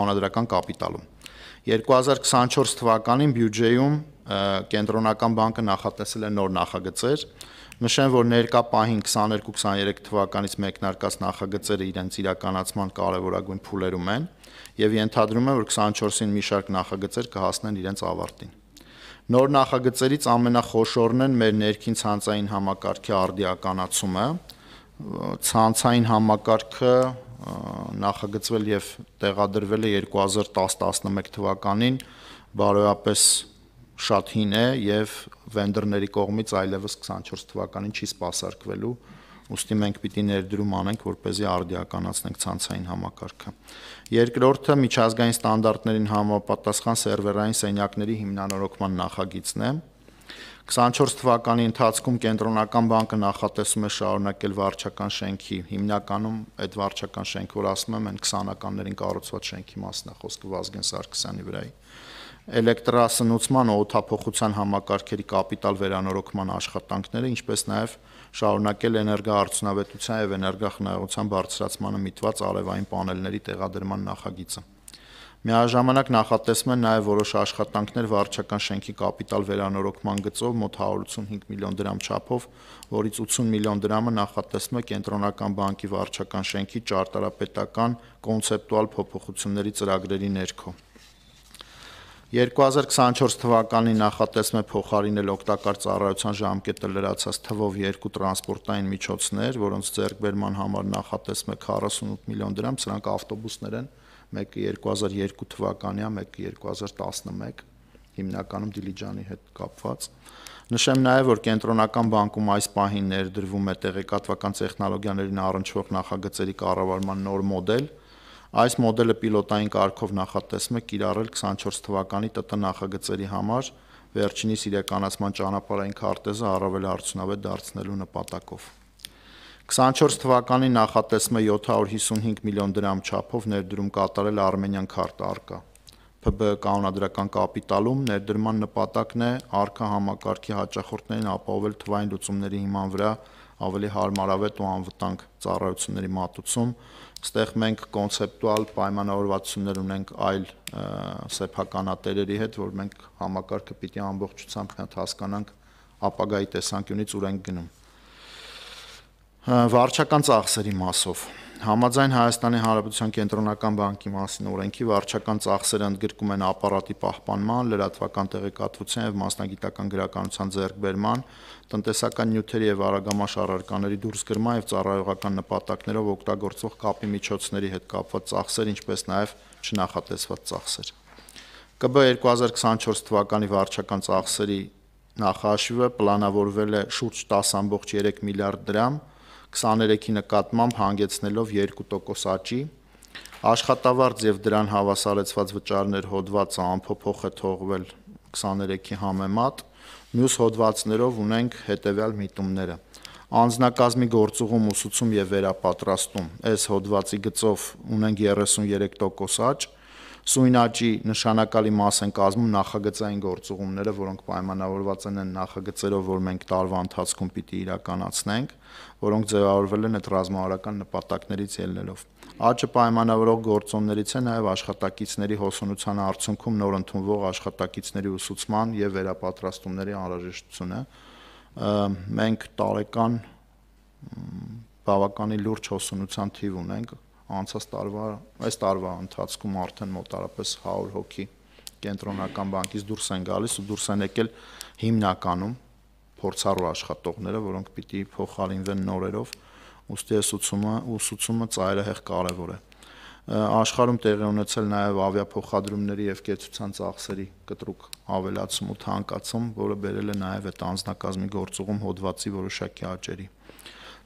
մանրադրական կապիտալում։ 2024 թվականին բյուջեում կենտրոնական բանկը նախատեսել է նոր նախագծեր։ Նշեմ, որ ներկա պահին 22-23 թվականից մեկնարկած նախագծերը իրենց իրականացման կարևորագույն փուլերում են եւ ենթադրում են, որ 24-ին մի շարք նախագծեր կհասնեն իրենց ավարտին։ Նոր նախագծերից ամենախոշորն են մեր ներքին ցանցային համակարգի արդիականացումը, ցանցային համակարգը նախագծվել եւ տեղադրվել է 2010-11 թվականին, բարոյապես շատ հին է եւ վենդորների կողմից այլևս 24 թվականին չի սпасարկվելու ուստի մենք պիտի ներդրում անենք, որ เป զի արդիականացնենք ցանցային համակարգը։ Երկրորդը միջազգային ստանդարտներին համապատասխան սերվերային սենյակների հիմնանորոգման նախագիծն է, 24 թվականի ընթացքում կենտրոնական բանկը նախատեսում է շարունակել վարչական շենքի, հիմնականում այդ վարչական շենքը, որ ասում եմ, են 20-ականներին կառուցված շենքի մասն է, խոսքը Վազգեն Սարգսյանի վրայի էլեկտրասնուցման օթափողության համակարգերի կապիտալ վերանորոգման աշխատանքները, ինչպես նաև շարունակել էներգոարդյունավետության եւ էներգախնայողության բարձրացմանը միտված արևային պանելների տեղադրման նախագիծը։ Միաժամանակ նախատեսվում են նաև որոշ աշխատանքներ վարչական շենքի կապիտալ վերանորոգման գծով մոտ 185 միլիոն դրամ չափով, որից 80 միլիոն դրամը նախատեսվում է կենտրոնական բանկի վարչական շենքի ճարտարապետական կոնցեպտուալ փոփոխությունների ծրագրերի ներքո։ 2024 թվականի նախատեսվում է փոխարինել օգտակար ծառայության ժամկետը լրացած թվով երկու տրանսպորտային միջոցներ, որոնց ձեռքբերման համար նախատեսվում է 48 միլիոն դրամ, սրանք ավտոբուսներ են, մեկը 2002 թվականյա, մեկը 2011 հիմնականում Դիլիջանի հետ կապված։ Նշեմ նաև, որ կենտրոնական բանկում այս պահին ներդրվում է տեղեկատվական տեխնոլոգիաներին առնչվող նախագծերի կառավարման նոր մոդել։ Այս մոդելը պիլոտային կարգով նախատեսվում է կիրառել 24 թվականի ՏՏ նախագծերի համար վերջինիս իրականացման ճանապարհային քարտեզը առավել արդյունավետ դարձնելու նպատակով։ 24 թվականի նախատեսումը 755 միլիոն դրամ չափով ներդրում կատարել Արմենիան քարտարկա։ ՓԲ կանոնադրական կապիտալում ներդրման նպատակն է արքա համակարգի հաճախորդներին ապահովել թվային լուծումների հիման վրա ավելի հարմարավետ ու անվտանգ ծառայությունների մատուցում, ստեղ մենք կոնցեպտուալ պայմանավորվածություններ ունենք այլ սեփականատերերի հետ, որ մենք համակարգը պիտի ամբողջությամբ հասկանանք ապագայի տեսանկյունից ուր ենք գնում վարչական ծախսերի մասով Համաձայն Հայաստանի Հանրապետության կենտրոնական բանկի մասին օրենքի վարչական ծախսերը ընդգրկում են ապարատի պահպանման, լրատվական տեղեկատվության եւ մասնագիտական գրականության ձեռքբերման, տնտեսական նյութերի եւ արագամաշ առարկաների դուրսգրման եւ ծառայողական նպատակներով օգտագործվող կապի միջոցների հետ կապված ծախսեր, ինչպես նաեւ չնախատեսված ծախսեր։ ԿԲ 2024 թվականի վարչական ծախսերի նախաշիվը պլանավորվել է շուրջ 10.3 միլիարդ դրամ, 23-ի նկատմամբ հանգեցնելով 2% աճի, աշխատավարձ եւ դրան հավասարեցված վճարներ հոդվածը ամփոփող է թողվել 23-ի համեմատ, մյուս հոդվածներով ունենք հետեւյալ միտումները անձնակազմի գործողում ուսուցում եւ վերապատրաստում։ Այս հոդվածի գծով ունենք 33% աճ, Սույնաճի նշանակալի մաս են կազմում նախագծային գործողումները, որոնք պայմանավորված են այն նախագծերով, որ մենք տարվա ընթացքում պիտի իրականացնենք, որոնք ձևավորվել են այդ ռազմավարական նպատակներից ելնելով։ Աճը պայմանավորող գործոններից է նաև աշխատակիցների հոսունության արդյունքում նոր ընդունվող աշխատակիցների ուսուցման եւ վերապատրաստումների անհրաժեշտությունը։ Մենք տարեկան բավականին լուրջ հոսունության թիվ ունենք անցած տարվա այս տարվա ընթացքում արդեն մոտարապես 100 հոգի կենտրոնական բանկից դուրս են գալիս ու դուրս են եկել հիմնականում փորձառու աշխատողները, որոնք պիտի փոխարինվեն նորերով, ուստի ուսուցումը ուսուցումը ծայրահեղ կարևոր է։ Աշխարհում տեղի ունեցել նաև ավիափոխադրումների եւ կեցության ծախսերի կտրուկ ավելացում ու թանկացում, որը բերել է նաև այդ անձնակազմի գործողում հոդվածի որոշակի աճերի։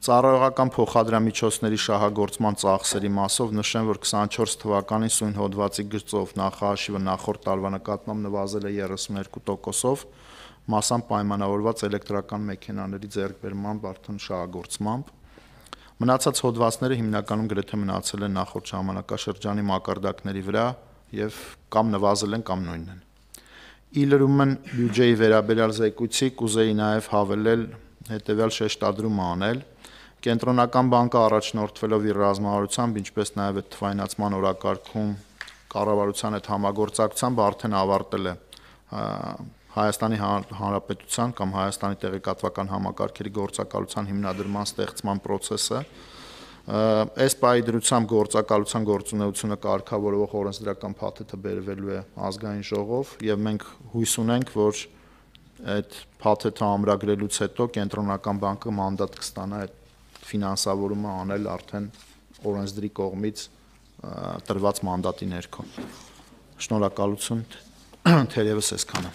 Ծառայողական փոխադրամիջոցների շահագործման ծախսերի մասով նշեմ, որ 24 թվականին սույն հոդվածի գծով նախահաշիվը նախորդ տարվա նկատմամբ նվազել է 32%-ով, մասամբ պայմանավորված էլեկտրական մեքենաների ձեռքբերման բարդն շահագործմամբ։ Մնացած հոդվածները հիմնականում գրեթե մնացել են նախորդ ժամանակաշրջանի մակարդակների վրա եւ կամ նվազել են կամ նույնն են իլրում են բյուջեի վերաբերյալ զեկույցի կուզեի նաև հավելել հետևյալ շեշտադրումը անել Կենտրոնական բանկը առաջնորդվելով իր ռազմավարությամբ, ինչպես նաև այդ թվայնացման օրակարգում կառավարության այդ համագործակցությամբ արդեն ավարտել է Հայաստանի Հանրապետության կամ Հայաստանի տեղեկատվական համակարգերի գործակալության հիմնադրման ստեղծման process-ը այս պայդրությամբ գործակալության գործունեությունը կարգավորող օրենսդրական փաթեթը բերվելու է ազգային ժողով եւ մենք հույս ունենք, որ այդ փաթեթը ամրագրելուց հետո կենտրոնական բանկը մանդատ կստանա այդ ֆինանսավորումը անել արդեն օրենսդրի կողմից տրված մանդատի ներքո։ Շնորհակալություն, թերևս այսքանը։